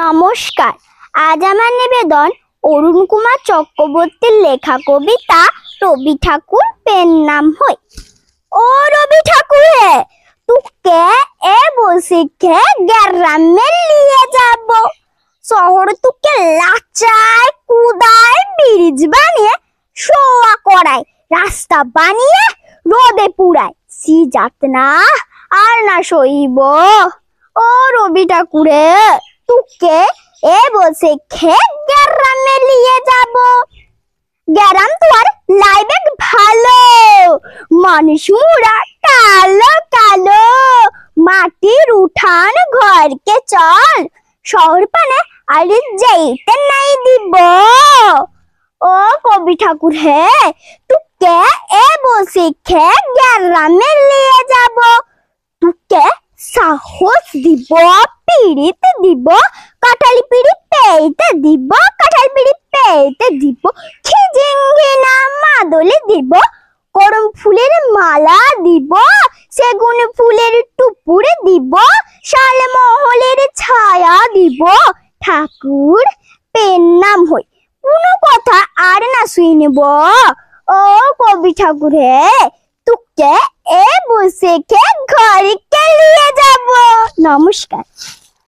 নমস্কার আজ আমার নিবেদন অরুণ কুমার চক্রবর্তীর লেখা কবিতা রবি ঠাকুর পেন নাম হই ও রবি ঠাকুর হে তুকে এ বসিকে গ্রামে নিয়ে যাব শহর তুকে লাচায় কুদায় ব্রিজ বানিয়ে শোয়া করায় রাস্তা বানিয়ে রোদে পুড়ায় সি যাত না আর না সইব ও রবি ঠাকুরে দাদুকে এ বসে ক্ষেত গ্যারামে নিয়ে যাব গ্যারাম তো আর লাইবেক ভালো মানুষ মুড়া কালো কালো মাটির উঠান ঘরকে চল শহর পানে আর যাইতে নাই দিব ও কবি ঠাকুর হে তুকে এ বসে খেয়ে গ্যারামে নিয়ে যাব তুকে সাহস দিব পিড়িতে দিব কাঁঠাল পিড়ি পেয়েতে দিব কাঁঠাল পিড়ি পেইতে দিব খিজিঙ্গি না মাদলে দিব করম ফুলের মালা দিব সেগুন ফুলের টুপুরে দিব শালমহলের ছায়া দিব ঠাকুর পেন নাম হই কোনো কথা আর না শুনব ও কবি ঠাকুর হে তুকে এ বসে খে ঘরে কে নিয়ে যাব নমস্কার